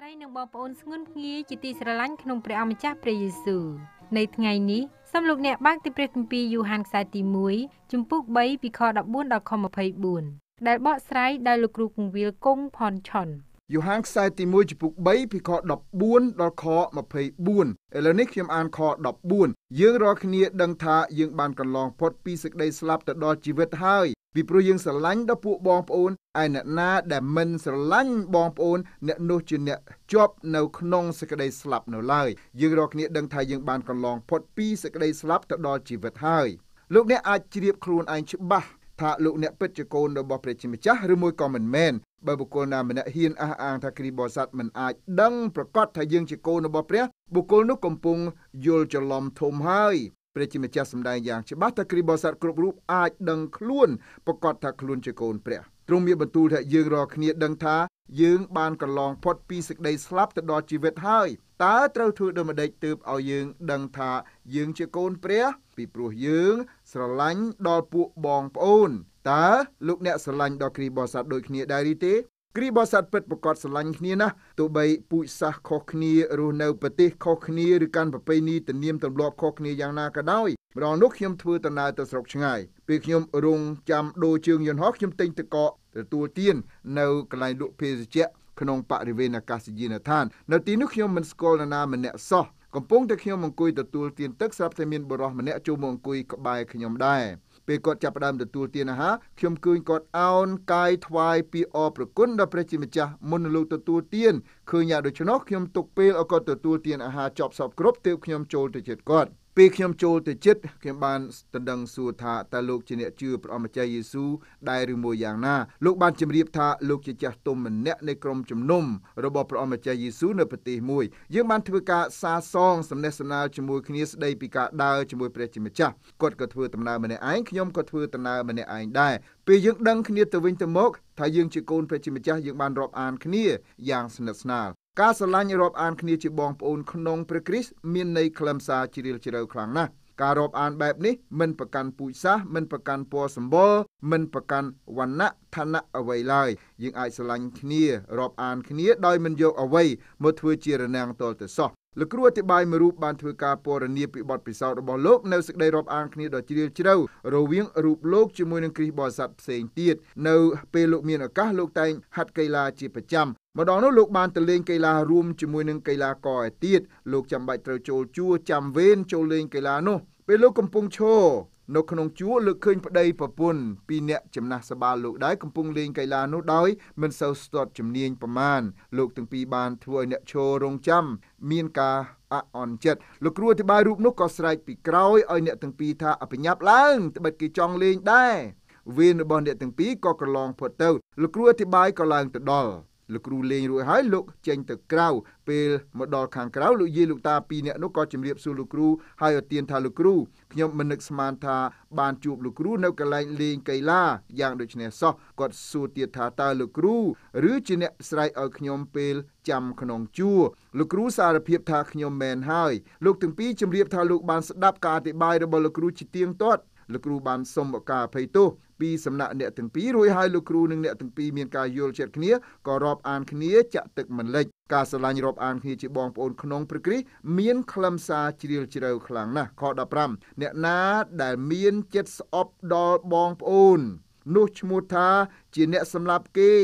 ស្រីនិងបងប្អូនស្ងួនភ្ងាជាទីស្រឡាញ់ក្នុងព្រះអម្ចាស់ព្រះយេស៊ូវនៅថ្ងៃនេះសូមលោកអ្នកបើកទីព្រះគម្ពីរយូហានខ្សែទី1ជំពូក3ពីខ14ដល់ខ24ដែលបកស្រាយដោយលោកគ្រូគង្វាលគង់ផនឆុនយូហានខ្សែទី1ចំពុក3ពីខ14ដល់ខ24ឥឡូវនេះខ្ញុំអានខ14យើងរាល់គ្នាដឹងថាយើងបានកន្លងផុតពីសេចក្តីស្លាប់ទៅដល់ជីវិតហើយពីព្រោះយើងស្រឡាញ់ដល់ពួកបងប្អូនឯអ្នកណាដែលមិនស្រឡាញ់បងប្អូន អ្នកនោះជាអ្នកជាប់នៅក្នុងសេចក្តីស្លាប់នៅឡើយយើងរាល់គ្នាដឹងថាយើងបានកន្លងផុតពីសេចក្តីស្លាប់ទៅដល់ជីវិតហើយលោកអ្នកអាចជ្រាបខ្លួនឯងច្បាស់ថាលោកអ្នកពិតជាកូន របស់ព្រះជាម្ចាស់ឬមួយក៏មិនមែនបើបុគ្គលណាម្នាក់ហ៊ានអះអាងថាគ្រីស្ទបរិស័ទមិនអាចដឹងប្រកាសថាយើងជាកូនរបស់ព្រះបុគ្គលនោះកំពុងយល់ច្រឡំធំហើយព្រះជាម្ចាស់សម្ដែងយ៉ាងច្បាស់ថាគ្រីបោសាទគ្រប់រូបអាចដឹងខ្លួនប្រកាសថាខ្លួនជាកូនព្រះទ្រង់មានបន្ទូលថាយើងរាល់គ្នាដឹងថាយើងបានកន្លងផុតពីសេចក្តីស្លាប់ទៅដល់ជីវិតហើយតើត្រូវធ្វើដូចម្តេចទើបឲ្យយើងដឹងថាយើងជាកូនព្រះពីព្រោះយើងស្រឡាញ់ដល់ពួកបងប្អូនតើលោកអ្នកស្រឡាញ់ដល់គ្រីបោសាទដូចគ្នាដែរឬទេគ្រីបសាទពិតប្រកបស្រឡាញ់គ្នាណាស់ទោះបីពូជសាសខុសគ្នារស់នៅប្រទេសខុសគ្នាឬកាន់ប្រពៃណីទំនៀមទម្លាប់ខុសគ្នាយ៉ាងណាក៏ដោយម្ដងនោះខ្ញុំធ្វើដំណើរទៅស្រុកឆ្ងាយពេលខ្ញុំរងចាំដូរជើងយន្តហោះខ្ញុំទិញទឹកកកទទួលទាននៅកន្លែងលក់ភេសជ្ជៈក្នុងបរិវេណអាកាសយានដ្ឋាននៅទីនោះខ្ញុំមិនស្គាល់នរណាម្នាក់សោះកំពុងតែខ្ញុំអង្គុយទទួលទានទឹកស្រាប់តែមានបរិសម្នាក់ចូលមកអង្គុយក្បែរខ្ញុំដែរពេលគាត់ចាប់ផ្ដើមទទួលទានអាហារខ្ញុំឃើញគាត់អោនកាយថ្វាយពាក្យអរប្រគុណដល់ព្រះជាម្ចាស់មុនលោកទទួលទានឃើញយ៉ាងដូច្នោះខ្ញុំទុកពេលឲ្យគាត់ទទួលទានអាហារចប់សពគ្រប់ទើបខ្ញុំចូលទៅជិតគាត់។ពេលខ្ញុំចូលទៅចិត្តខ្ញុំបានដណ្ដឹងសួរថាតើលោកជាអ្នកជឿព្រះអម្ចាស់យេស៊ូដែរឬមួយយ៉ាងណាលោកបានជម្រាបថាលោកជាចាស់ទុំម្នាក់នៃក្រុមជំនុំរបស់ព្រះអម្ចាស់យេស៊ូនៅប្រទេសមួយ យើងបានធ្វើការសាសងសំណេះសំណាលជាមួយគ្នាស្ដីពីការដើរជាមួយព្រះជាម្ចាស់គាត់ក៏ធ្វើដំណើរម្នាក់ឯងខ្ញុំក៏ធ្វើដំណើរម្នាក់ឯងដែរពេលយើងដឹងគ្នាទៅវិញទៅមក ថាយើងជាកូនព្រះជាម្ចាស់យើងបានរាប់អានគ្នាយ៉ាងស្និទ្ធស្នាលការស្រឡាញ់រាប់អានគ្នាជាបងប្អូនក្នុងព្រះគ្រីស្ទមានន័យខ្លឹមសារជ្រាលជ្រៅខ្លាំងណាស់ការរាប់អានបែបនេះមិនប្រកាន់ពូជសាសន៍មិនប្រកាន់ពណ៌សម្បុរមិនប្រកាន់វណ្ណៈឋានៈអ្វីឡើយយើងអាចស្រឡាញ់គ្នារាប់អាន គ្នាដោយមិនយកអ្វីមកធ្វើជារណាំងតលទៅសោះលោកគ្រូអធិប្បាយមួយរូបបានធ្វើការពណ៌នាពីបទពិសោធន៍របស់លោកនៅសេចក្តីរាប់អានគ្នាដ៏ជ្រាលជ្រៅរវាងរូបលោកជាមួយនឹងគ្រីស្ទបរិស័ទផ្សេងទៀតនៅពេលលោក មានឱកាសលោកតែងហាត់កីឡាជាប្រចាំម្ដងនោះលោកបានទៅលេងកីឡារួមជាមួយនឹងកីឡាករឯទៀតលោកចាំបាច់ត្រូវចូលជួចាំវេនចូលលេងកីឡានោះពេលលោកកំពុងឈរនៅក្នុងជួរលើកឃើញប្តីប្រពន្ធពីរអ្នកចំណាស់សបាលោកដែរកំពុងលេងកីឡានោះដោយមិនសូវស្ទាត់ជំនាញប្រមាណលោកទាំងពីរបានធ្វើឲ្យអ្នកឈររងចាំមានការ អអន់ចិត្តលោកគ្រូអធិប្បាយរូបនោះក៏ស្រែកពីក្រោយឲ្យអ្នកទាំងពីរថាអបញ្ញាប់ឡើងត្បិតគេចង់លេងដែរវេនរបស់អ្នកទាំងពីរក៏កន្លងផុតទៅលោកគ្រូអធិប្បាយក៏ឡើងទៅដល់លោកគ្រូលេងរួចហើយលោកចេញទៅក្រៅពេលមកដល់ខាងក្រៅលោកយាយលោកតាពីរនាក់នោះក៏ជម្រាបសួរលោកគ្រូហើយឲ្យទានថាលោកគ្រូខ្ញុំមិននឹកស្មានថា បានជួបលោកគ្រូនៅកន្លែងលេងកីឡាយ៉ាងដូចនេះសោះគាត់សួរទៀតថាតើលោកគ្រូឬជាអ្នកស្រែកឲ្យខ្ញុំពេលចាំក្នុងជួរលោកគ្រូសារភាពថាខ្ញុំមែនហើយលោកទាំងពីរជម្រាបថាលោកបានស្ដាប់ការអធិប្បាយរបស់លោកគ្រូជាទៀងទាត់លោកគ្រូបានសុំឱកាសអភ័យទោសពីសំណាក់អ្នកទាំងពីររួចហើយលោកគ្រូនិងអ្នកទាំងពីរមានការយល់ចិត្តគ្នាក៏រាប់អានគ្នាចាក់ទឹកមិនលិចការស្រឡាញ់រាប់អានគ្នាជាបងប្អូនក្នុងព្រះគ្រីស្ទមានខ្លឹមសារជ្រាលជ្រៅខ្លាំងណាស់ខ15អ្នកណាដែលមានចិត្តស្អប់ដល់បងប្អូន នោះឈ្មោះថាជាអ្នកសម្លាប់គេ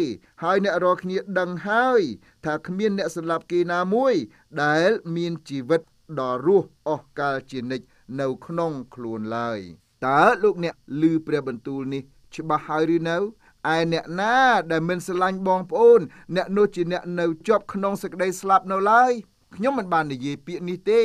ហើយអ្នករាល់គ្នាដឹងហើយថាគ្មានអ្នកសម្លាប់គេណាមួយដែលមានជីវិតដល់រស់អស់កាលជានិច្ចនៅក្នុងខ្លួនឡើយតើលោកអ្នកឮព្រះបន្ទូលនេះច្បាស់ហើយឬនៅឯអ្នកណា ដែលមិនស្រឡាញ់បងប្អូន អ្នកនោះជាអ្នក នៅជាប់ក្នុងសេចក្តីស្លាប់នៅឡើយខ្ញុំមិនបាននិយាយពាក្យនេះទេ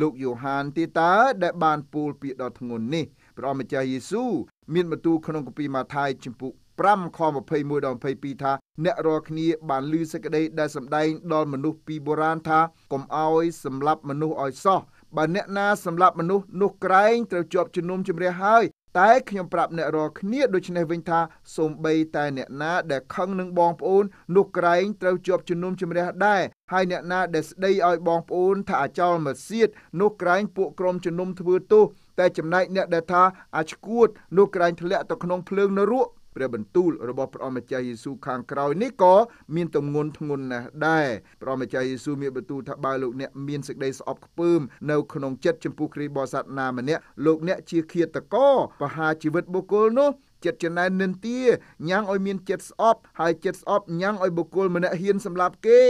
លោកយ៉ូហានទីតើដែលបានពោលពាក្យដ៏ធ្ងន់នេះព្រះអម្ចាស់យេស៊ូវមានបន្ទូលក្នុងគម្ពីរម៉ាថាយជំពូក5ខ21ដល់22ថាអ្នករាល់គ្នា បានឮសេចក្តីដែលសម្ដែងដល់មនុស្សពីបុរាណថាកុំអោយសម្លាប់មនុស្សអោយសោះបើអ្នកណាសម្លាប់មនុស្សនោះក្រែងត្រូវជាប់ជំនុំជម្រះហើយតែខ្ញុំប្រាប់អ្នករាល់គ្នាដូច្នេះវិញថាសូម្បីតែអ្នកណាដែលខឹងនឹងបងប្អូននោះក្រែងត្រូវជាប់ជំនុំជម្រះដែរហើយអ្នកណាដែលស្ដីឲ្យបងប្អូនថាអាចោលមកសៀតនោះក្រែងពួកក្រុមជំនុំធ្វើទោសតែចំណែកអ្នកដែលថាអាឆ្កួតនោះក្រែងធ្លាក់ទៅក្នុងភ្លើងនរកព្រះបន្ទូលរបស់ព្រះអម្ចាស់យេស៊ូខាងក្រោយនេះក៏មានទម្ងន់ធ្ងន់ណាស់ដែរព្រះអម្ចាស់យេស៊ូមានបន្ទូលថាបើលោកអ្នកមានសេចក្តីស្អប់ខ្ពើមនៅក្នុងចិត្តចំពោះគ្រីស្ទបរិស័ទណាម្នាក់លោកអ្នកជាឃាតករបហាជីវិតបុគ្គលនោះចិត្តចំណែននិន្ទាញ៉ាំងឲ្យមានចិត្តស្អប់ហើយចិត្តស្អប់ញ៉ាំងឲ្យបុគ្គលម្នាក់ហ៊ានសម្លាប់គេ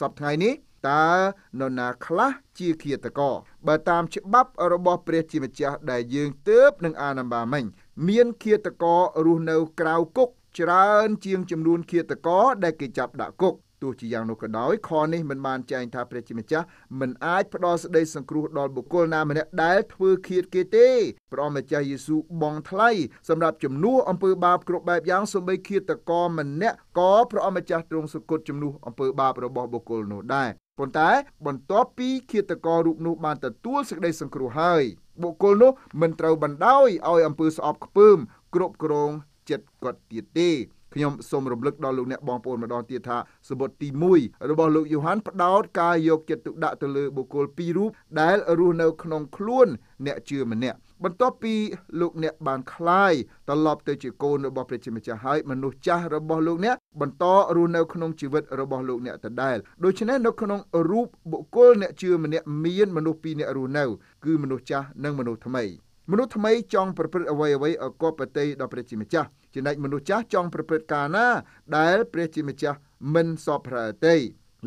សពថ្ងៃនេះតើនរណាខ្លះជាឃាតករបើតាមច្បាប់របស់ព្រះជាម្ចាស់ដែលយើងទើបនឹងអានអំបាមិញមានឃាតកររស់នៅក្រៅគុកច្រើនជាងចំនួនឃាតករដែលគេចាប់ដាក់គុកទោះជាយ៉ាងនោះក៏ដោយខនេះមិនបានចែងថាព្រះជាម្ចាស់មិនអាចផ្ដល់សេចក្តីសង្គ្រោះដល់បុគ្គលណាម្នាក់ដែលធ្វើឃាតគេទេព្រះម្ចាស់យេស៊ូវបងថ្លៃសម្រាប់ជំនួសអំពើបាបគ្រប់បែបយ៉ាងសូម្បីឃាតករម្នាក់ក៏ព្រះម្ចាស់ទ្រង់សគត់ជំនួសអំពើបាបរបស់បុគ្គលនោះដែរប៉ុន្តែបន្ទាប់ពីឃាតកររូបនោះបានទទួលសេចក្តីសង្គ្រោះហើយបុគ្គលនោះមិនត្រូវបណ្ដោយឲ្យអំពើស្អប់ខ្ពើមគ្រប់គ្រងចិត្តគាត់ទៀតទេខ្ញុំសូមរំលឹកដល់លោកអ្នកបងប្អូនម្ដងទៀតថាសម្បត្តិទី1របស់លោកយូហានផ្ដោត ការយកចិត្តទុកដាក់ទៅលើបុគ្គលពីររូបដែលរស់នៅក្នុងខ្លួន អ្នកជឿម្នាក់បន្ទាប់ពីលោកអ្នកបានคลายត្រឡប់ទៅជាកូនរបស់ព្រះជាម្ចាស់ហើយមនុស្សចាស់របស់លោកអ្នកបន្តរស់នៅក្នុងជីវិតរបស់លោកអ្នកដដែលដូច្នេះនៅក្នុងរូបបុគ្គលអ្នកជឿម្នាក់មានមនុស្សពីរអ្នករស់នៅ គឺមនុស្សចាស់និងមនុស្សថ្មីមនុស្សថ្មីចង់ប្រព្រឹត្តអ្វីអ្វីឲ្យគបប្រតិដល់ព្រះជាម្ចាស់ចំណែកមនុស្សចាស់ចង់ប្រព្រឹត្តការណា ដែលព្រះជាម្ចាស់មិនសពប្រតិ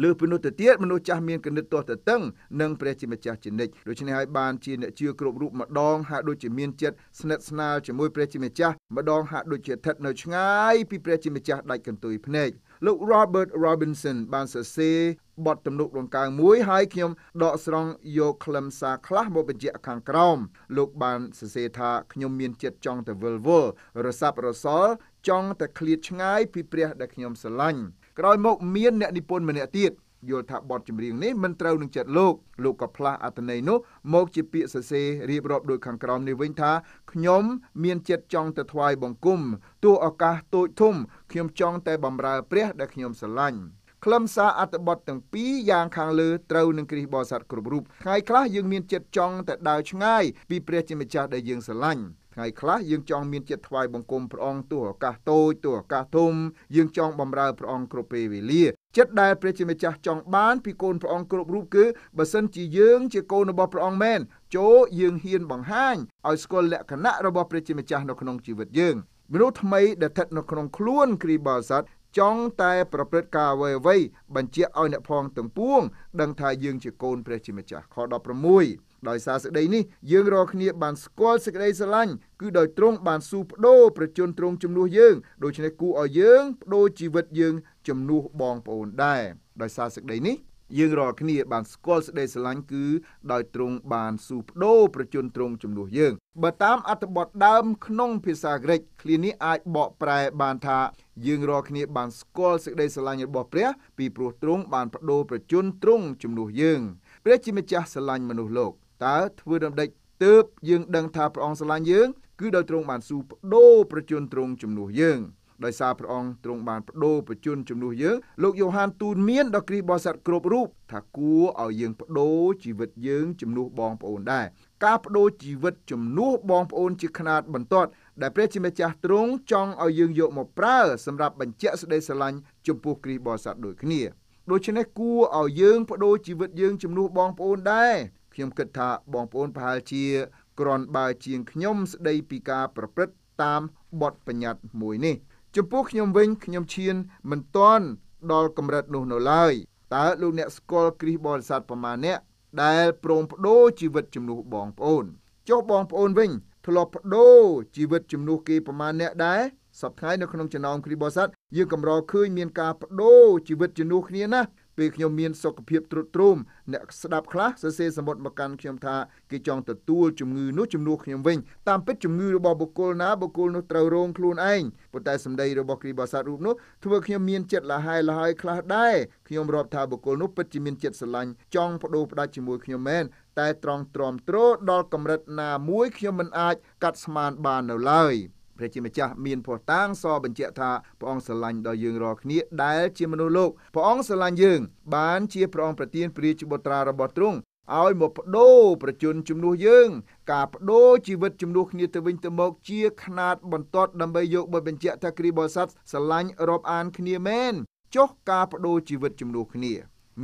លើពីនោះទៅទៀតមនុស្សចាស់មានគណិតទាស់ទៅតឹងនឹងព្រះជាម្ចាស់ជានិច្ចដូច្នេះហើយបានជាអ្នកជឿគ្រប់រូបម្ដងហាក់ដូចជាមានចិត្តស្និទ្ធស្នាលជាមួយព្រះជាម្ចាស់ម្ដងហាក់ដូចជាស្ថិតនៅឆ្ងាយពីព្រះជាម្ចាស់ដាច់កន្ទុយភ្នែកលោក Robert Robinson បានសរសេរបទទំនុកដង្កើងមួយហើយខ្ញុំដកស្រង់យកខ្លឹមសារខ្លះមកបញ្ជាក់ខាងក្រោមលោកបានសរសេរថាខ្ញុំមានចិត្តចង់ទៅវិលវល់រសាប់រសល់ចង់តែឃ្លាតឆ្ងាយពីព្រះដែលខ្ញុំស្រឡាញ់ក្រោយមកមានអ្នកនិពន្ធម្នាក់ទៀតយល់ថាបទចម្រៀងនេះមិនត្រូវនឹងចិត្តលោកលោកក៏ផ្លាស់អត្ថន័យនោះមកជាពាក្យសរសេររៀបរាប់ដោយខាងក្រោមនេះវិញថាខ្ញុំមានចិត្តចង់ទៅថ្វាយបង្គំទោះឱកាសតូចធំខ្ញុំចង់តែបំរើព្រះដែលខ្ញុំស្រឡាញ់ខ្លឹមសារអត្ថបទទាំងពីរយ៉ាងខាងលើត្រូវនឹងគ្រីស្ទបរិស័ទគ្រប់រូបថ្ងៃខ្លះយើងមានចិត្តចង់តែដើរឆ្ងាយពីព្រះជាម្ចាស់ដែលយើងស្រឡាញ់ថ្ងៃខ្លះយើងចង់មានចិត្តថ្វាយបង្គំព្រះអង្គទូឱកាសតូចទូឱកាសធំយើងចង់បំរើព្រះអង្គគ្រប់ពេលវេលាចិត្តដែលព្រះជាម្ចាស់ចង់បានពីកូនព្រះអង្គគ្រប់រូបគឺបើសិនជាយើងជាកូនរបស់ព្រះអង្គមែនចូលយើងហ៊ានបង្ហាញឲ្យស្គាល់លក្ខណៈរបស់ព្រះជាម្ចាស់នៅក្នុងជីវិតយើងមនុស្សថ្មីដែលស្ថិតនៅក្នុងខ្លួនគ្រីបាសាត់ចង់តែប្រព្រឹត្តការអ្វីៗបញ្ជាក់ឲ្យអ្នកផងទាំងពួងដឹងថាយើងជាកូនព្រះជាម្ចាស់ខ16ដោយសារសេចក្តីនេះ យើងរាល់គ្នា បានស្គាល់សេចក្តីស្រឡាញ់គឺ ដោយទ្រង់បានស៊ូបដូរប្រជជនទ្រង់ជំនួសយើងដូច្នេះគួរឲ្យយើងបដូរជីវិតយើងជំនួសបងប្អូនដែរដោយសារសេចក្តីនេះយើងរាល់គ្នា បានស្គាល់សេចក្តីស្រឡាញ់គឺដោយទ្រង់បានស៊ូបដូរប្រជជនទ្រង់ជំនួសយើងបើតាមអត្ថបទដើមក្នុងភាសាក្រិកឃ្លានេះអាចបកប្រែបានថាយើងរាល់គ្នាបានស្គាល់សេចក្តីស្រឡាញ់របស់ព្រះ ពីព្រោះទ្រង់បានបដូរប្រជជនទ្រង់ជំនួសយើង ព្រះជាម្ចាស់ស្រឡាញ់មនុស្សលោកតើធ្វើរំដេចទើបយើងដឹងថាព្រះអង្គស្រឡាញ់យើងគឺដោយទ្រង់បានស៊ូបដូរប្រជញ្ញទ្រង់ជំនួសយើងដោយសារព្រះអង្គទ្រង់បានបដូរប្រជញ្ញជំនួសយើងលោកយ៉ូហានទូនមានដល់គ្រីស្ទបរិស័ទគ្រប់រូបថាគួរឲ្យយើងបដូរជីវិតយើងជំនួសបងប្អូនដែរការបដូរជីវិតជំនួសបងប្អូនជាຂະຫນាតបន្ទាត់ដែលព្រះជាម្ចាស់ទ្រង់ចង់ឲ្យយើងយកមកប្រើសម្រាប់បញ្ជាក់សេចក្តីស្រឡាញ់ចំពោះគ្រីស្ទបរិស័ទដូចគ្នាដូច្នេះគួរឲ្យយើងបដូរជីវិតយើងជំនួសបងប្អូនដែរខ្ញុំគិតថាបងប្អូនប្រហែលជា ក្រន់បើជាងខ្ញុំស្ដីពីការ ប្រព្រឹត្តតាមបទបញ្ញត្តិមួយនេះ ចំពោះខ្ញុំវិញខ្ញុំឈានមិនទាន់ដល់កម្រិតនោះនៅឡើយតើលោកអ្នកស្គាល់គ្រីស្ទបរិស័ទប្រមាណអ្នកដែលព្រមផ្ដូរជីវិតជំនួសបងប្អូនចុះបងប្អូនវិញធ្លាប់ផ្ដូរជីវិតជំនួសគេប្រមាណអ្នកដែរសប្តាហ៍នៅក្នុងចំណោមគ្រីបោសាត់យើងកម្រឃើញមានការផ្ដូរជីវិតជំនួសគ្នាណាស់ពេលខ្ញុំមានសុខភាពទ្រុឌទ្រោមអ្នកស្ដាប់ខ្លះសរសេរសម្បត្តិមកកាន់ខ្ញុំថាគេចង់ទទួលជំងឺនោះជំនួសខ្ញុំវិញតាមពិតជំងឺរបស់បុគ្គលណាបុគ្គលនោះត្រូវរងខ្លួនឯងប៉ុន្តែសម្ដីរបស់គ្រីបោសាទរូបនោះធ្វើខ្ញុំមានចិត្តលះហើយលហើយខ្លះដែរខ្ញុំរាប់ថាបុគ្គលនោះពិតជាមានចិត្តស្រឡាញ់ចង់បដូរផ្ដាច់ជាមួយខ្ញុំមែនតែត្រង់ទ្រាំទ្រដល់កម្រិតណាមួយខ្ញុំមិនអាចកាត់ស្មានបាននៅឡើយ។ព្រះជាម្ចាស់មានភ័ស្តុតាងសបញ្ជាក់ថាព្រះអង្គស្រឡាញ់ដល់យើងរាល់គ្នាដែលជាមនុស្សលោកព្រះអង្គស្រឡាញ់យើង បានជាព្រះអង្គប្រទានព្រះរាជបុត្រារបស់ទ្រង់ឲ្យមកបដូរប្រជជនជំនួសយើង ការបដូរជីវិតជំនួសគ្នាទៅវិញទៅមកជាຂណាតបន្ទាត់ដើម្បីយកបទបញ្ជាក់ថាគ្រីបរិស័ទស្រឡាញ់រាប់អានគ្នាមែនចុះការបដូរជីវិតជំនួសគ្នា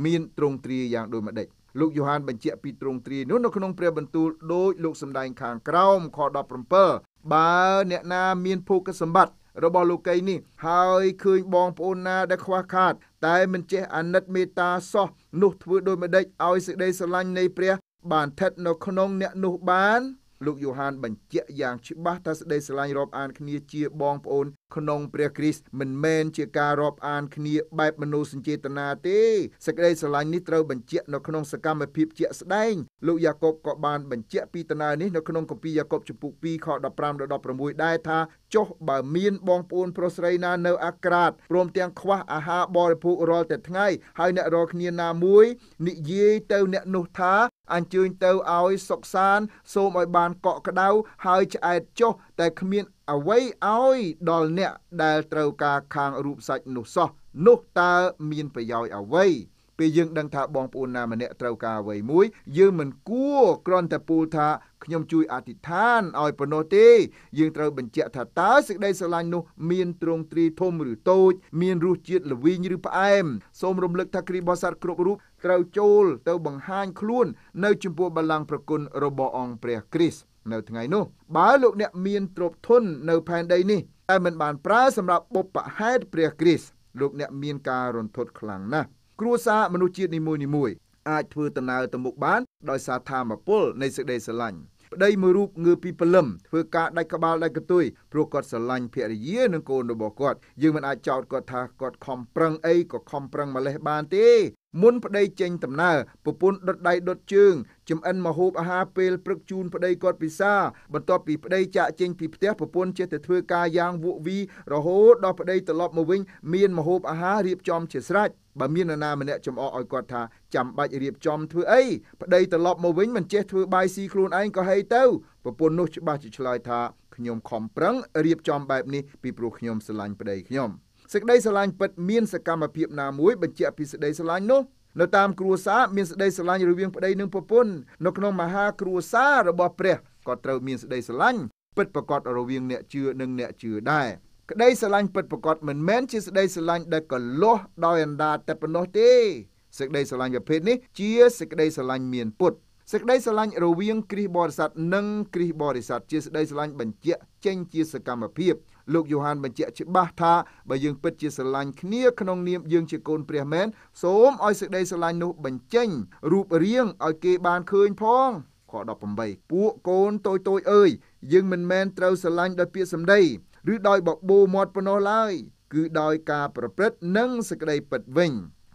មានទ្រង់ទ្រាយយ៉ាងដូចម្ដេចលោកយ៉ូហានបញ្ជាក់ពីទ្រង់ទ្រាយនោះនៅក្នុងព្រះបន្ទូលដោយលោកសម្ដែងខាងក្រោមខ17បើអ្នកណា មានភោគសម្បត្តិរបស់លោកីនេះហើយឃើញបងប្អូនណាដែលខ្វះខាត តែមិនចេះអាណិតមេត្តាសោះនោះធ្វើដោយម្ដេចឲ្យសេចក្តីស្រឡាញ់នៃព្រះបានស្ថិតនៅក្នុងអ្នកនោះបានលោកយូហានបញ្ជាក់យ៉ាងច្បាស់ថាសេចក្តីស្រឡាញ់រាប់អានគ្នាជាបងប្អូនក្នុងព្រះគ្រីស្ទមិនមែនជាការរាប់អានគ្នាបែបមនោសញ្ចេតនាទេសេចក្តីស្រឡាញ់នេះត្រូវបញ្ជាក់នៅក្នុងសកម្មភាពជាក់ស្ដែងលោកយ៉ាកុបក៏បានបញ្ជាក់ពីដំណើរនេះនៅក្នុងគម្ពីរយ៉ាកុបចំពុក2ខ15ដល់16ដែរថាចុះ បើមានបងប្អូនប្រុសស្រីណានៅ អាក្រាតព្រមទាំងខ្វះអាហារបរិភោគរាល់តែថ្ងៃហើយអ្នករាល់គ្នាណាមួយនិយាយទៅអ្នកនោះថាអញ្ជើញទៅឲ្យសុខសាន សូមឲ្យបានកក់ក្ដៅហើយឆ្អែតចុះតែគ្មានអ្វីឲ្យដល់អ្នកដែលត្រូវការខាងរូបសាច់នោះសោះនោះតើមានប្រយោជន៍អ្វីពេលយើងដឹងថាបងប្អូនណាម្នាក់ត្រូវការអ្វីមួយយើងមិនគួរគ្រាន់តែពូលថាខ្ញុំជួយអធិដ្ឋានឲ្យប៉ុណ្ណោះទេយើងត្រូវបញ្ជាក់ថាតើសេចក្តីស្រឡាញ់នោះមានទ្រង់ទ្រាយធំឬតូច មានរសជាតិល្វីងឬផ្អែមសូមរំលឹកថាគ្រីស្ទបរិស័ទគ្រប់រូបត្រូវចូលទៅបង្ហាញខ្លួននៅ ចំពោះបល្ល័ង្កប្រគុណរបស់អង្គព្រះគ្រីស្ទនៅថ្ងៃនោះបើលោកអ្នកមានទ្រព្យធននៅផែនដីនេះតែមិនបានប្រើសម្រាប់បុព្វហេតុព្រះគ្រីស្ទលោកអ្នកមានការរន្ធត់ខ្លាំងណាស់គ្រួសារមនុស្សជាតិនីមួយនីមួយអាចធ្វើដំណើរទៅមុខបានដោយសារធម៌ពលនៃសេចក្តីស្រឡាញ់ប្តីមួយរូបងើពីព្រលឹមធ្វើការដាច់ក្បាលដាច់កន្ទុយព្រោះគាត់ស្រឡាញ់ភរិយានិងកូនរបស់គាត់យើងមិនអាចចោទគាត់ថាគាត់ខំប្រឹងអីក៏ខំប្រឹងម្លេះបានទេមុនប្តីចេញដំណើរប្រពន្ធដុតដៃដុតជើងចំអិនមហូបអាហារពេលព្រឹកជូនប្តីគាត់ពិសាបន្ទាប់ពីប្តីចាក់ចេញពីផ្ទះប្រពន្ធចេះតែធ្វើការយ៉ាងវក់វីរហូតដល់ប្តីត្រឡប់មកវិញមានមហូបអាហាររៀបចំជាស្រេចបើមាននរណាម្នាក់ចំអកឲ្យគាត់ថាចាំបាច់រៀបចំធ្វើអីប្តីត្រឡប់មកវិញមិនចេះធ្វើបាយស៊ីខ្លួនឯងក៏ហីទៅប្រពន្ធនោះច្បាស់ជាឆ្លើយថាខ្ញុំខំប្រឹងរៀបចំបែបនេះពីព្រោះខ្ញុំស្រឡាញ់ប្តីខ្ញុំសេចក្តីស្រឡាញ់ពិតមានសកម្មភាពណាមួយបញ្ជាក់ពីសេចក្តីស្រឡាញ់នោះនៅតាមគ្រួសារមានសេចក្តីស្រឡាញ់រវាងប្តីនិងប្រពន្ធនៅក្នុងមហាគ្រួសាររបស់ព្រះក៏ត្រូវមានសេចក្តីស្រឡាញ់ពិតប្រាកដរវាងអ្នកជឿនិងអ្នកជឿដែរក្តីស្រឡាញ់ពិតប្រាកដមិនមែនជាសេចក្តីស្រឡាញ់ដែលកលាស់ដោយអណ្ដាតតែប៉ុណ្ណោះទេសេចក្តីស្រឡាញ់ប្រភេទនេះ ជាសេចក្តីស្រឡាញ់មានពុទ្ធសេចក្តីស្រឡាញ់រវាងគ្រិស្តបរិស័ទនិងគ្រិស្តបរិស័ទជាសេចក្តីស្រឡាញ់បញ្ជាក់ចេញជាសកម្មភាពលោកយូហានបញ្ជាក់ច្បាស់ថាបើយើងពិតជាស្រឡាញ់គ្នាក្នុងនាមយើងជាកូនព្រះមែនសូមឲ្យសេចក្តីស្រឡាញ់នោះបញ្ចេញរូបរាងឲ្យគេបានឃើញផងខ18ពួកកូនតូចតូចអើយយើងមិនមែនត្រូវស្រឡាញ់ដោយពាក្យសម្ដី ឬដោយបបោមាត់ប៉ុណ្ណោះឡើយគឺដោយការប្រព្រឹត្តនិងសេចក្តីពិតវិញ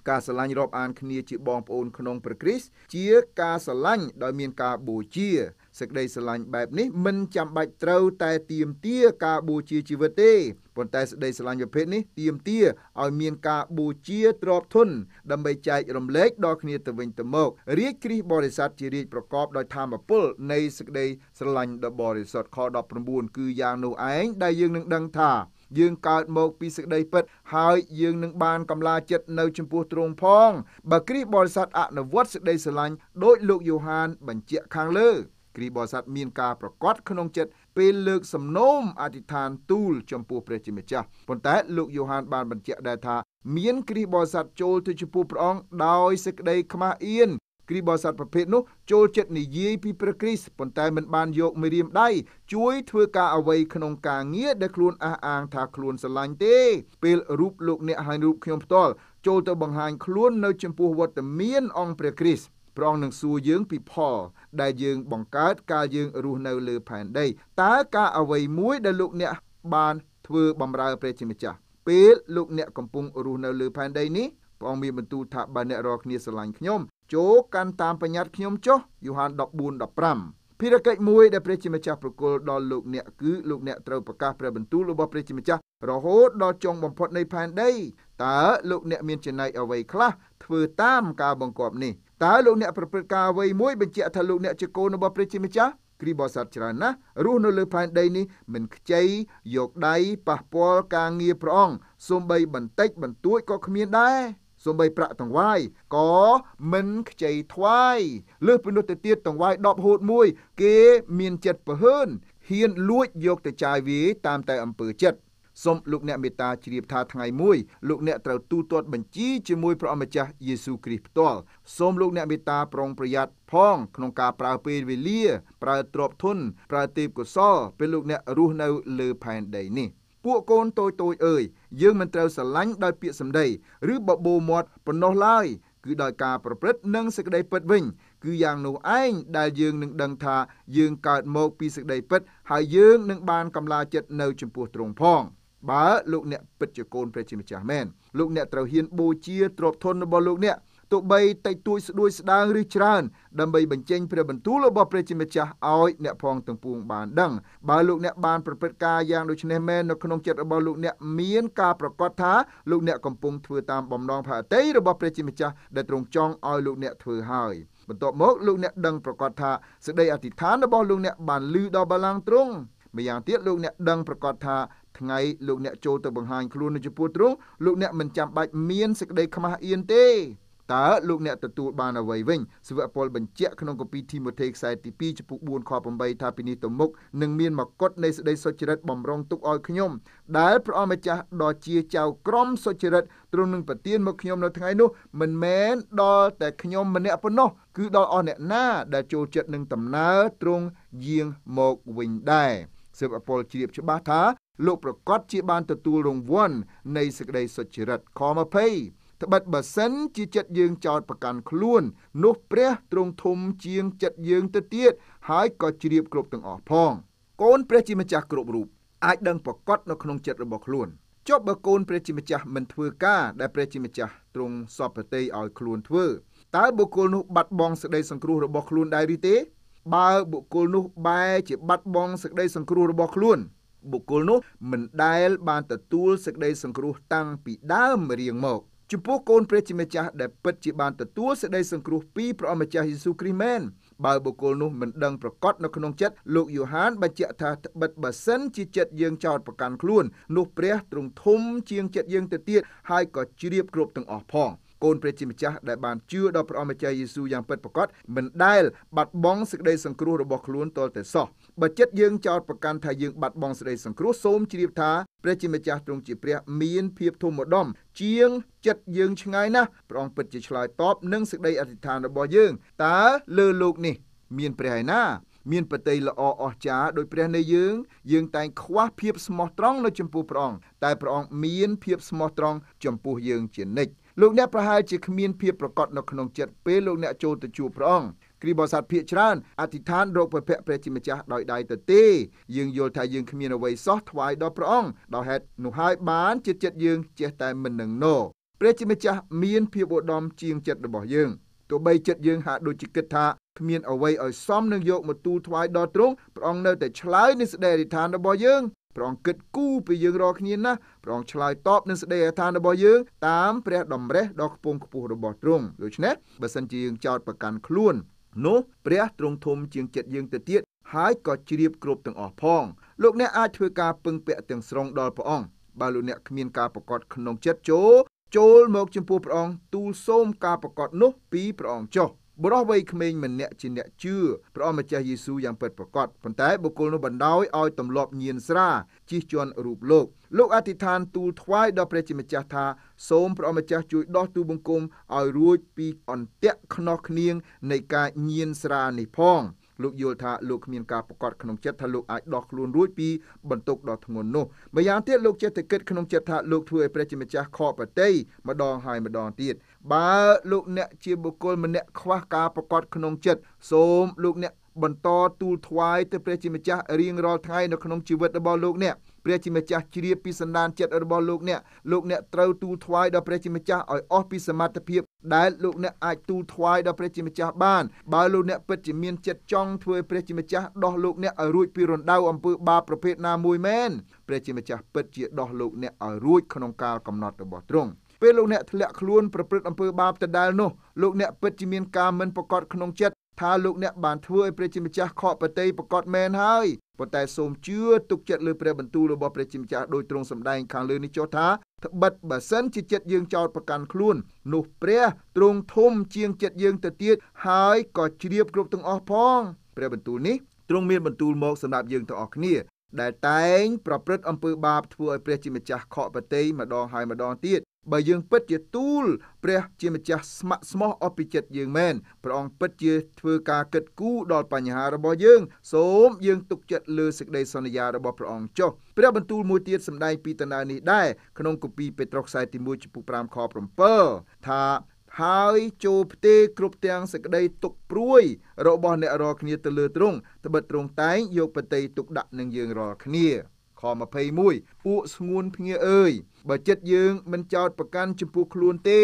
ការស្រឡាញ់រាប់អានគ្នាជាបងប្អូនក្នុងព្រះគ្រីស្ទជាការស្រឡាញ់ដោយមានការបូជាសេចក្តីស្រឡាញ់បែបនេះមិនចាំបាច់ត្រូវតែទៀមទាការបូជាជីវិតទេប៉ុន្តែសេចក្តីស្រឡាញ់ប្រភេទនេះទៀមទាឲ្យមានការបូជាទ្រព្យធន ដើម្បីចែករំលែកដល់គ្នាទៅវិញទៅមក រាជគ្រីស្ទបរិស័ទជារាជប្រកបដោយធម៌ពលនៃសេចក្តីស្រឡាញ់ដ៏បរិសុទ្ធខ19គឺយ៉ាងនោះឯងដែលយើងនឹងដឹងថាយើងកើតមកពីសេចក្តីពិតហើយយើងនឹងបានកម្លាចិត្តនៅចំពោះទ្រង់ផងបើគ្រីស្ទបរិស័ទអនុវត្តសេចក្តីស្រឡាញ់ដោយលោកយ៉ូហានបញ្ជាក់ខាងលើគ្រីបរិស័ទមានការប្រកាសក្នុងចិត្តពេលលើកសំណូមអធិដ្ឋានទូលចំពោះព្រះជាម្ចាស់ប៉ុន្តែលោកយ៉ូហានបានបញ្ជាក់ដែរថាមានគ្រីបរិស័ទចូលទៅចំពោះព្រះអង្គដោយសេចក្តីខ្មាស់អៀនគ្រីបរិស័ទប្រភេទនោះចូលចិត្តនិយាយពីព្រះគ្រីស្ទប៉ុន្តែមិនបានយកមេរៀមដៃជួយធ្វើការអ្វីក្នុងការងារដែលខ្លួនអះអាងថាខ្លួនស្រឡាញ់ទេពេលរូបលោកអ្នកហើយរូបខ្ញុំផ្ទាល់ចូលទៅបង្ហាញខ្លួននៅចំពោះវត្តមានអង្គព្រះគ្រីស្ទព្រះអង្គនឹងសួរយើងពីផលដែលយើងបង្កើតការយើងរស់នៅលើផែនដីតើការអ្វីមួយដែលលោកអ្នកបានធ្វើបំរើព្រះជាម្ចាស់ពេលលោកអ្នកកំពុងរស់នៅលើផែនដីនេះព្រះអង្គមានបន្ទូលថាបើអ្នករាល់គ្នាស្រឡាញ់ខ្ញុំចូលកាន់តាមបញ្ញត្តិខ្ញុំចុះយូហាន14:15ភារកិច្ចមួយដែលព្រះជាម្ចាស់ប្រគល់ដល់លោកអ្នកគឺលោកអ្នកត្រូវប្រកាសព្រះបន្ទូលរបស់ព្រះជាម្ចាស់រហូតដល់ចុងបំផុតនៃផែនដីតើលោកអ្នកមានចំណែកអ្វីខ្លះធ្វើតាមការបង្គាប់នេះតើលោកអ្នកប្រព្រឹត្តការអ្វីមួយបញ្ជាក់ថាលោកអ្នកជាកូនរបស់ព្រះជាម្ចាស់គ្រីបសាទច្រើនណាស់រស់នៅលើផែនដីនេះមិនខ្ចីយកដៃប៉ះពាល់ការងារព្រះអង្គសូម្បីបន្តិចបន្តួចក៏គ្មានដែរសូម្បីប្រាក់តង្វាយក៏មិនខ្ចីថ្វាយលើសពីនោះទៅទៀតតង្វាយ10ហូតមួយគេមានចិត្តប្រហើនហ៊ានលួចយកទៅចាយវាយតាមតែអំពើចិត្តសូមលោកអ្នកមេត្តាជ្រាបថាថ្ងៃមួយលោកអ្នកត្រូវទូទាត់បញ្ជីជាមួយព្រះអម្ចាស់យេស៊ូគ្រីស្ទផ្ទាល់សូមលោកអ្នកមេត្តាប្រុងប្រយ័ត្នផងក្នុងការប្រើពេលវេលា ប្រើទ្រព្យធន ប្រើទេពកោសល ពេលលោកអ្នករស់នៅលើផែនដីនេះពួកកូនតូចតូចអើយយើងមិនត្រូវស្រឡាញ់ដោយពាក្យសម្ដីឬបបោមាត់ប៉ុណ្ណោះឡើយគឺដោយការប្រព្រឹត្តនិងសេចក្តីពិតវិញ គឺយ៉ាងនោះឯងដែលយើងនឹងដឹងថាយើងកើតមកពីសេចក្តីពិតហើយយើងនឹងបានកម្លាចិត្តនៅចំពោះទ្រង់ផង។បើលោកអ្នកពិតជាកូនព្រះជាម្ចាស់មែនលោកអ្នកត្រូវហ៊ានបូជាទ្រព្យធនរបស់លោកអ្នកទោះបីតិចតួចស្ដួយស្ដើងឬច្រើនដើម្បីបញ្ចេញព្រះបន្ទូលរបស់ព្រះជាម្ចាស់ឲ្យ អ្នកផងទាំងពួងបានដឹងបើលោកអ្នកបានប្រព្រឹត្តការយ៉ាងដូចនេះមែននៅក្នុងចិត្តរបស់លោកអ្នកមានការប្រកាសថាលោកអ្នកកំពុងធ្វើតាមបំណងផាតីរបស់ព្រះជាម្ចាស់ដែលទ្រង់ចង់ឲ្យលោកអ្នកធ្វើហើយបន្ទាប់មកលោកអ្នកដឹងប្រកាសថាសេចក្តីអធិដ្ឋានរបស់លោកអ្នកបានលឺដល់បល្ល័ងទ្រង់ម្យ៉ាងទៀតលោកអ្នកដឹងប្រកាសថាថ្ងៃលោកអ្នកចូលទៅបង្ហាញខ្លួននៅចំពោះទ្រង់លោកអ្នកមិនចាំបាច់មានសេចក្តីខ្មាស់អៀនទេតើលោកអ្នកទទួលបានអ្វីវិញសាវកពលបញ្ជាក់ក្នុងកូពីធីម៉ូថេខ្សែទី2ចំពុក4ខ8ថាពីនេះទៅមុខនឹងមានមកុដនៃសេចក្តីសុចរិតបំរុងទុកឲ្យខ្ញុំដែលព្រះអម្ចាស់ដ៏ជាចៅក្រមសុចរិតទ្រង់នឹងប្រទានមកខ្ញុំនៅថ្ងៃនោះមិនមែនដល់តែខ្ញុំម្នាក់ប៉ុណ្ណោះគឺដល់អស់អ្នកណាដែលចូលចិត្តនឹងដំណើរទ្រង់យាងមកវិញដែរសិបអពលជ្រាបច្បាស់ថាលោកប្រកាសជាបានទទួលរង្វាន់នៃសេចក្តីសុចរិតខ20ត្បិតបើសិនជាចិត្តយើងចោតប្រកាន់ខ្លួន នោះព្រះទ្រង់ធំជាងចិត្តយើងទៅទៀតហើយក៏ជ្រាបគ្រប់ទាំងអស់ផង កូនព្រះជាម្ចាស់គ្រប់រូបអាចដឹងប្រកាសនៅក្នុងចិត្តរបស់ខ្លួនចុះបើកូនព្រះជាម្ចាស់មិនធ្វើការដែលព្រះជាម្ចាស់ទ្រង់សពប្រតិឲ្យខ្លួនធ្វើតើបុគ្គលនោះបាត់បង់សេចក្តីសង្គ្រោះរបស់ខ្លួនដែរឬទេ បើបុគ្គលនោះបែរជាបាត់បង់សេចក្តីសង្គ្រោះរបស់ខ្លួនបុគ្គលនោះមិនដែលបានទទួលសេចក្តីសង្គ្រោះតាំងពីដើមរៀងមកចំពោះកូនព្រះជាម្ចាស់ដែលពិតជាបានទទួលសេចក្តីសង្គ្រោះពីព្រះអម្ចាស់យេស៊ូវគ្រីស្ទមែនបើបុគ្គលនោះមិនដឹងប្រកបនៅក្នុងចិត្តលោកយូហានបញ្ជាក់ថាត្បិតបើសិនជាចិត្តយើងចោតប្រកាន់ខ្លួន នោះព្រះទ្រង់ធំជាងចិត្តយើងទៅទៀតហើយក៏ជ្រាបគ្រប់ទាំងអស់ផងកូនព្រះជាម្ចាស់ដែលបានជឿដល់ព្រះអម្ចាស់យេស៊ូវយ៉ាងពិតប្រាកដមិនដែលបាត់បង់សេចក្តីសង្គ្រោះរបស់ខ្លួនទាល់តែសោះបើចិត្តយើងចោតប្រកាន់ថាយើងបាត់បង់សេចក្តីសង្គ្រោះសូមជ្រាបថាព្រះជាម្ចាស់ទ្រង់ជាព្រះមានភាពធំឧត្តមជាងចិត្តយើងឆ្ងាយណាស់ព្រះអង្គពិតជាឆ្លើយតបនឹងសេចក្តីអធិដ្ឋានរបស់យើងតើលើលោកនេះមានព្រះឯណាមានប្រតិល្អអស្ចារ្យដោយព្រះនៃយើងយើងតែងខ្វះភាពស្មោះត្រង់នៅចំពោះព្រះអង្គតែព្រះអង្គមានភាពស្មោះត្រង់ចំពោះយើងជានិច្ចលោកអ្នកប្រហែលជាគ្មានភាពប្រកបនៅក្នុងចិត្តពេលលោកអ្នកចូលទៅជួបព្រះអង្គគ្រីបសាទភាកច្រើនអធិដ្ឋានរោគពភៈព្រះជាម្ចាស់ដោយដៃទៅទេយើងយល់ថាយើងគ្មានអ្វីសោះថ្វាយដល់ព្រះអង្គដោយហេតុនោះហើយបានចិត្តចិត្តយើងចេះតែមិននឹងណោព្រះជាម្ចាស់មានភាពឧត្តមជាងចិត្តរបស់យើងទោះបីចិត្តយើងហាក់ដូចជាគិតថាគ្មានអ្វីឲ្យសមនឹងយកមកទូលថ្វាយដល់ទ្រង់ព្រះអង្គនៅតែឆ្លើយនឹងសេចក្តីអធិដ្ឋានរបស់យើងព្រះអង្គគិតគូរពីយើងរាល់គ្នាណាស់ព្រះអង្គឆ្លើយតបនឹងសេចក្តីអធិដ្ឋានរបស់យើងតាមព្រះតម្រេះដ៏ខ្ពង់ខ្ពស់របស់ទ្រង់ដូច្នេះបើសិនជាយើងចោទប្រកាន់ខ្លួននោះព្រះទ្រង់ធំជាងចិត្តយើងទៅទៀតហើយក៏ជ្រាបគ្រប់ទាំងអស់ផងលោកអ្នកអាចធ្វើការពឹងពាក់ទាំងស្រុងដល់ព្រះអង្គបើលោកអ្នកគ្មានការប្រកាសក្នុងចិត្តចូលចូលមកចំពោះព្រះអង្គទូលសូមការប្រកាសនោះពីព្រះអង្គចុះបុរសវ័យក្មេងម្នាក់ជាអ្នកជឿព្រះអម្ចាស់យេស៊ូវយ៉ាងពិតប្រាកដប៉ុន្តែបុគ្គលនោះបណ្ដោយឲ្យទម្លាប់ញៀនស្រាជិះជាន់រូបលោកលោកអធិដ្ឋានទូលថ្វាយដល់ព្រះជាម្ចាស់ថាសូមព្រះអម្ចាស់ជួយដោះទូលបង្គំឲ្យរួចពីអន្ទាក់ខ្នោះគ្នាងនៃការញៀនស្រានេះផងលោកយល់ថាលោកគ្មានការប្រកាសក្នុងចិត្តថាលោកអាចដោះខ្លួនរួចពីបន្ទុកដ៏ធ្ងន់នោះម្យ៉ាងទៀតលោកចេះតែគិតក្នុងចិត្តថាលោកធ្វើឲ្យព្រះជាម្ចាស់ខកប្រតិម្ដងហើយម្ដងទៀតបើលោកអ្នកជាបុគ្គលម្នាក់ខ្វះការប្រកបក្នុងចិត្តសូមលោកអ្នកបន្តទូលថ្វាយទៅព្រះជាម្ចាស់រៀងរាល់ថ្ងៃនៅក្នុងជីវិតរបស់លោកអ្នក ព្រះជាម្ចាស់ជ្រាបពីសន្តានចិត្តរបស់លោកអ្នកលោកអ្នកត្រូវទូលថ្វាយដល់ព្រះជាម្ចាស់ឲ្យអស់ពីសមត្ថភាពដែលលោកអ្នកអាចទូលថ្វាយដល់ព្រះជាម្ចាស់បានបើលោកអ្នកពិតជាមានចិត្តចង់ធ្វើព្រះជាម្ចាស់ដោះលោកអ្នកឲ្យរួចពីរណ្ដៅអំពើបាបប្រភេទណាមួយមែនព្រះជាម្ចាស់ពិតជាដោះលោកអ្នកឲ្យរួចក្នុងកាលកំណត់របស់ទ្រង់ពេលលោកអ្នកធ្លាក់ខ្លួនប្រព្រឹត្តអំពើបាបដដែលនោះលោកអ្នកពិតជាមានការមិនប្រកបក្នុងចិត្តថាលោកអ្នកបានធ្វើឲ្យព្រះជាម្ចាស់ខកប្រតិប្រកបមែនហើយប៉ុន្តែសូមជឿទុកចិត្តលើព្រះបន្ទូលរបស់ព្រះជាម្ចាស់ដោយទ្រង់សម្ដែងខាងលើនេះចុះថាត្បិតបើសិនជាចិត្តយើងចោទប្រកាន់ខ្លួន នោះព្រះទ្រង់ធំជាងចិត្តយើងទៅទៀតហើយក៏ជ្រាបគ្រប់ទាំងអស់ផងព្រះបន្ទូលនេះទ្រង់មានបន្ទូលមកសម្រាប់យើងទាំងអស់គ្នាដែលតែងប្រព្រឹត្តអំពើបាបធ្វើឲ្យព្រះជាម្ចាស់ខកប្រតិម្ដងហើយម្ដងទៀតបើយើងពិតជាទូលព្រះជាម្ចាស់ស្ម័គ្រស្មោះអស់ពីចិត្តយើងមែនព្រះអង្គពិតជាធ្វើការគិតគូរដល់បញ្ហារបស់យើងសូមយើងទុកចិត្តលើសេចក្តីសន្យារបស់ព្រះអង្គចុះព្រះបន្ទូលមួយទៀតសម្ដែងពីដំណើរនេះដែរក្នុងគម្ពីរពេត្រុសខ្សែទី1ចំពោះ5ខ7ថាហើយចូលផ្ទេគ្រប់ទាំងសក្តីទុកព្រួយរបស់អ្នករាល់គ្នាទៅលើទ្រង់ត្បិតទ្រង់តែងយកបតីទុកដាក់នឹងយើងរាល់គ្នាខ21អួកស្ងួនភ្ងាអើយបើចិត្តយើងមិនចោតប្រកាន់ចំពោះខ្លួនទេ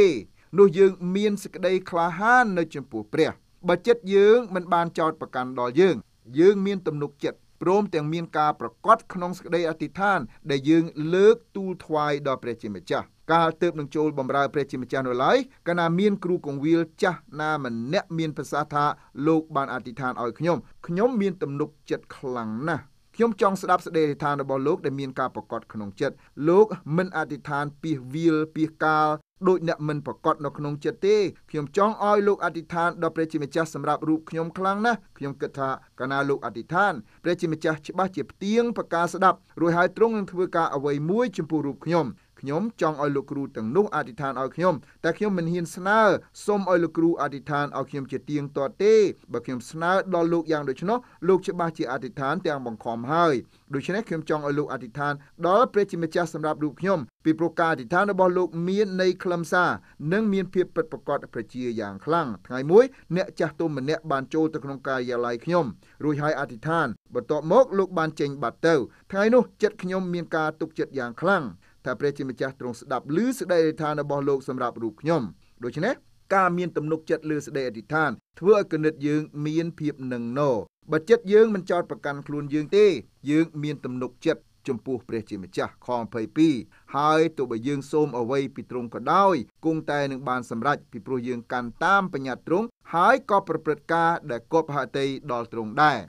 នោះយើង មានសេចក្តីក្លាហាននៅ ចំពោះព្រះបើចិត្តយើងមិនបានចោតប្រកាន់ដល់យើង យើងមានទំនុកចិត្តព្រមទាំងមានការប្រកាសក្នុងសេចក្តីអធិដ្ឋាន ដែលយើងលើកទូលថ្វាយដល់ព្រះជាម្ចាស់កាលទៅនឹងចូលបំរើ ព្រះជាម្ចាស់នៅឡើយកាលណាមាន គ្រូកងវិលចាស់ណាម្នាក់មានប្រសាសន៍ថាលោកបានអធិដ្ឋានឲ្យខ្ញុំខ្ញុំមានទំនុកចិត្តខ្លាំងណាស់ខ្ញុំចង់ស្ដាប់សេចក្តីអធិដ្ឋានរបស់លោកដែលមានការប្រកាសក្នុងចិត្តលោកមិនអធិដ្ឋានពីសវាលពីសកាលដោយអ្នកមិនប្រកាសនៅក្នុងចិត្តទេខ្ញុំចង់ឲ្យលោកអធិដ្ឋានដល់ព្រះជាម្ចាស់សម្រាប់រូបខ្ញុំខ្លាំងណាស់ខ្ញុំគិតថាកាលណាលោកអធិដ្ឋានព្រះជាម្ចាស់ច្បាស់ជាផ្ទៀងប្រការស្ដាប់រួចហើយទ្រង់នឹងធ្វើការអ្វីមួយចំពោះរូបខ្ញុំខ្ញុំចង់ឲ្យលោកគ្រូទាំងនោះអធិដ្ឋានឲ្យខ្ញុំតែខ្ញុំមិនហ៊ានស្នើសូមឲ្យលោកគ្រូអធិដ្ឋានឲ្យខ្ញុំជាទៀងទាត់ទេបើខ្ញុំស្នើដល់លោកយ៉ាងដូច្នោះលោកច្បាស់ជាអធិដ្ឋានទាំងបង្ខំហើយដូច្នេះខ្ញុំចង់ឲ្យលោកអធិដ្ឋាន ដល់ព្រះជាម្ចាស់សម្រាប់រូបខ្ញុំ ពីព្រោះការអធិដ្ឋានរបស់លោកមាននៃខ្លឹមសារនិង មានភាពពិតប្រាកដប្រជាយ៉ាងខ្លាំងថ្ងៃមួយអ្នកចាស់ទុំម្នាក់បានចូលទៅក្នុងការិយាល័យខ្ញុំរួចហើយអធិដ្ឋានបន្ទាប់មកលោកបានចេញបាត់ទៅថ្ងៃនោះចិត្តខ្ញុំមានការទុកចិត្តយ៉ាងខ្លាំងថាព្រះជាម្ចាស់ទ្រង់ស្ដាប់ឮសេចក្តីអធិដ្ឋានរបស់លោកសម្រាប់រូបខ្ញុំដូច្នេះការមានទំនុកចិត្តលើសេចក្តីអធិដ្ឋានធ្វើឲ្យគណិតយើង មានភាពនឹងណោបើចិត្តយើងមិនចោតប្រកាន់ខ្លួនយើងទេយើង មានទំនុកចិត្តចំពោះព្រះជាម្ចាស់ខ22ហើយទោះបីយើង សូមអ្វីពីទ្រង់ក៏ដោយគង់តែនឹងបានសម្រេចពីព្រោះយើងកាន់តាមបញ្ញត្តិទ្រង់ហើយក៏ប្រព្រឹត្តការដែលគប់ហតីដល់ទ្រង់ដែរ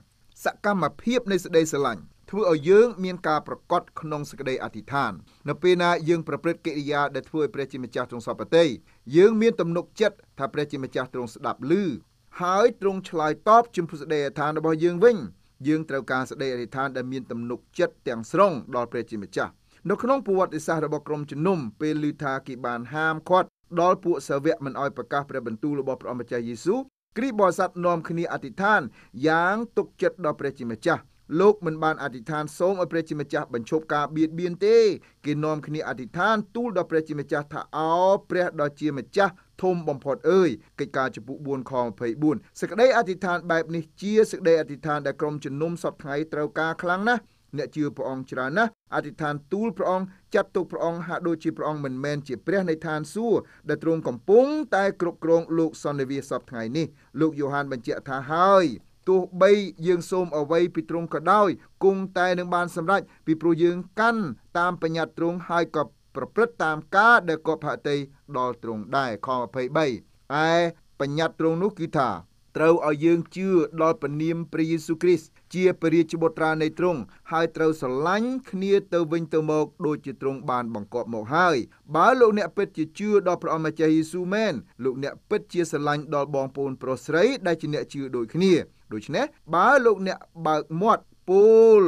សកម្មភាពនៃសេចក្តីស្រឡាញ់ធ្វើឲ្យយើងមានការប្រកបក្នុងសេចក្តីអធិដ្ឋាន នៅពេលណាយើងប្រព្រឹត្តកិរិយាដែលធ្វើឲ្យព្រះជាម្ចាស់ទ្រង់សពតិយើងមានទំនុកចិត្តថាព្រះជាម្ចាស់ទ្រង់ស្ដាប់ឮហើយទ្រង់ឆ្លើយតបជាមួយសេចក្តីអធិដ្ឋានរបស់យើងវិញយើងត្រូវការសេចក្តីអធិដ្ឋានដែលមានទំនុកចិត្តទាំងស្រុងដល់ព្រះជាម្ចាស់នៅក្នុងប្រវត្តិសាស្ត្ររបស់ក្រុមជំនុំពេលឮថាគេបានហាមឃាត់ដល់ពួកសាវកមិនឲ្យប្រកាសព្រះបន្ទូលរបស់ព្រះអម្ចាស់យេស៊ូវគ្រីស្ទបរិស័ទនាំគ្នាអធិដ្ឋានយ៉ាងទុកចិត្តដល់ព្រះជាម្ចាស់លោកមិនបានអធិដ្ឋានសូមឲ្យព្រះជាម្ចាស់បញ្ឈប់ការបៀតបៀនទេគេនាំគ្នាអធិដ្ឋានទូលដល់ព្រះជាម្ចាស់ថាអោព្រះដ៏ជាម្ចាស់ធំបំផុតអើយកិច្ចការចំពុ4ខ24សេចក្តីអធិដ្ឋាន បែបនេះជាសេចក្តីអធិដ្ឋានដែលក្រុមជំនុំសពថ្ងៃត្រូវការខ្លាំងណាស់អ្នកជឿព្រះអង្គច្រើនណាស់អធិដ្ឋានទូលព្រះអង្គចាត់ទុកព្រះអង្គហាក់ដូចជាព្រះអង្គមិនមែនជាព្រះនៃឋានសួគ៌ដែលទ្រង់កំពុងតែគ្រប់គ្រង លោកសន្និវាសសពថ្ងៃនេះលោកយ៉ូហានបញ្ជាក់ថាហើយទោះបីយើងសូមអ្វីពីទ្រង់ក៏ដោយគង់តែនឹងបានសម្រេចពីព្រោះយើងកាន់តាមបញ្ញត្តិទ្រង់ហើយក៏ប្រព្រឹត្តតាមការ ដែលគាត់ផតីដល់ទ្រង់ដែរខ23ឯបញ្ញត្តិទ្រង់នោះគឺថាត្រូវឲ្យយើងជឿដល់ពនាមព្រះយេស៊ូវគ្រីស្ទជាព្រះរាជបុត្រានៃទ្រង់ហើយត្រូវស្រឡាញ់គ្នាទៅវិញទៅមកដូចជាទ្រង់បានបង្គាប់មកហើយបើលោកអ្នកពិតជាជឿដល់ព្រះអម្ចាស់យេស៊ូវមែនលោកអ្នកពិតជាស្រឡាញ់ដល់បងប្អូនប្រុសស្រីដែលជាអ្នកជឿដូចគ្នាដូច្នេះបើលោកអ្នកបើកមាត់ពូល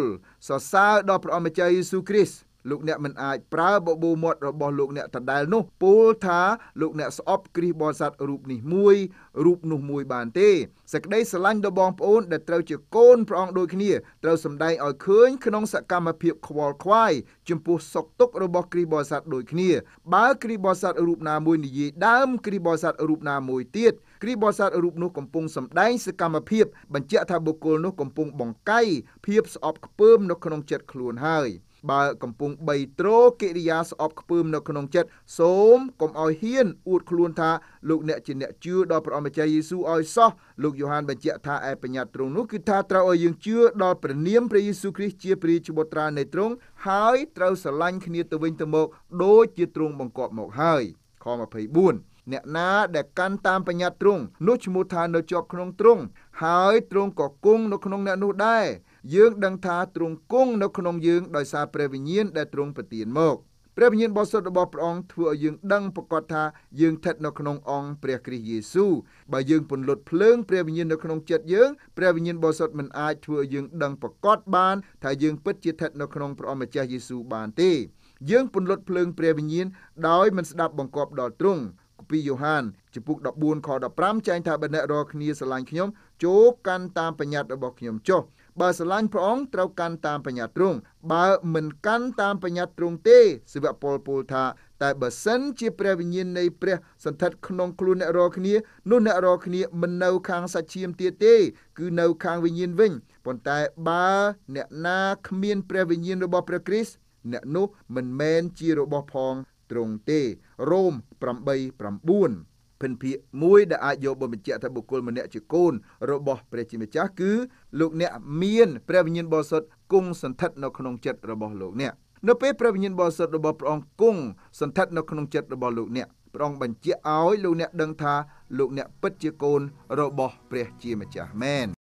សរសើរដល់ព្រះអម្ចាស់យេស៊ូវគ្រីស្ទលោកអ្នកមិនអាចប្រើបបូរមាត់របស់លោកអ្នកដដែលនោះពូលថាលោកអ្នកស្អប់គ្រីស្ទបរិស័ទរូបនេះមួយរូបនោះមួយបានទេសេចក្តីស្រឡាញ់ដល់បងប្អូនដែលត្រូវជាកូនព្រះអង្គដូចគ្នាត្រូវសម្ដែងឲ្យឃើញក្នុងសកម្មភាពខ្វល់ខ្វាយចំពោះសុខទុក្ខរបស់គ្រីស្ទបរិស័ទដូចគ្នាបើគ្រីស្ទបរិស័ទរូបណាមួយនិយាយដើមគ្រីស្ទបរិស័ទរូបណាមួយទៀតគ្រីបរិស័ទរូបនោះកំពុងសម្ដែងសកម្មភាព បញ្ជាក់ថាបុគ្គលនោះកំពុងបង្កាយភាពស្អប់ខ្ពើមនៅក្នុងចិត្តខ្លួនហើយ។បើកំពុងបីត្រោកិរិយាស្អប់ខ្ពើមនៅក្នុងចិត្តសូមកុំឲ្យហ៊ានអួតខ្លួនថាលោកអ្នកជាអ្នកជឿដល់ព្រះអម្ចាស់យេស៊ូវឲ្យសោះលោកយ៉ូហានបញ្ជាក់ថាឯបញ្ញត្តិទ្រង់នោះគឺថាត្រូវឲ្យយើងជឿដល់ព្រះនាមព្រះយេស៊ូវគ្រីស្ទជាព្រះជាបុត្រានៃទ្រង់ហើយត្រូវស្រឡាញ់គ្នាទៅវិញទៅមកដូចជាទ្រង់បង្គាប់មកហើយខ24អ្នកណាដែលកាន់តាមបញ្ញត្តិទ្រង់នោះឈ្មោះថានៅជាប់ក្នុងទ្រង់ហើយទ្រង់ក៏គង់នៅក្នុងអ្នកនោះដែរយើងដឹងថាទ្រង់គង់នៅក្នុងយើងដោយសារព្រះវិញ្ញាណដែលទ្រង់ប្រទានមក ព្រះវិញ្ញាណបរិសុទ្ធរបស់ព្រះអង្គធ្វើឲ្យយើងដឹងប្រកបថាយើងស្ថិតនៅក្នុងអង្គព្រះគ្រីស្ទយេស៊ូវបើយើងពន្លត់ភ្លើងព្រះវិញ្ញាណនៅក្នុងចិត្តយើងព្រះវិញ្ញាណបរិសុទ្ធមិនអាចធ្វើឲ្យយើងដឹងប្រកបបានថាយើងពិតជាស្ថិតនៅក្នុងព្រះអម្ចាស់យេស៊ូវបានទេយើងពន្លត់ភ្លើងព្រះវិញ្ញាណដោយមិនស្ដាប់បង្គាប់ដល់ទ្រង់គម្ពីរយ៉ូហានជំពូក14ខ15ចែងថាបើអ្នករាល់គ្នាស្រឡាញ់ខ្ញុំចូលកាន់តាមបញ្ញត្តិរបស់ខ្ញុំចុះបើស្រឡាញ់ព្រះអង្គត្រូវកាន់តាមបញ្ញត្តិទ្រង់បើមិនកាន់តាមបញ្ញត្តិទ្រង់ទេសិវពលពូលថាតែបើសិនជាព្រះវិញ្ញាណនៃព្រះសន្ធិដ្ឋក្នុងខ្លួនអ្នករាល់គ្នានោះអ្នករាល់គ្នាមិននៅខាងសាច់ឈាមទៀតទេ គឺនៅខាងវិញ្ញាណវិញប៉ុន្តែបើអ្នកណាគ្មានព្រះវិញ្ញាណរបស់ព្រះគ្រីស្ទអ្នកនោះមិនមែនជារបស់ផងទ្រង់ទេរ៉ូម8:9ភិនភាកមួយដែលអាចយកបំបញ្ជាក់ថាបុគ្គលម្នាក់ជាកូនរបស់ព្រះជាម្ចាស់គឺលោកអ្នកមានព្រះវិញ្ញាណបរិសុទ្ធគង់សន្តិដ្ឋនៅក្នុងចិត្តរបស់លោកអ្នកនៅពេលព្រះវិញ្ញាណបរិសុទ្ធរបស់ព្រះអង្គគង់សន្តិដ្ឋនៅក្នុងចិត្តរបស់លោកអ្នកព្រះអង្គបញ្ជាក់ឲ្យលោកអ្នកដឹងថាលោកអ្នកពិតជាកូនរបស់ព្រះជាម្ចាស់មែន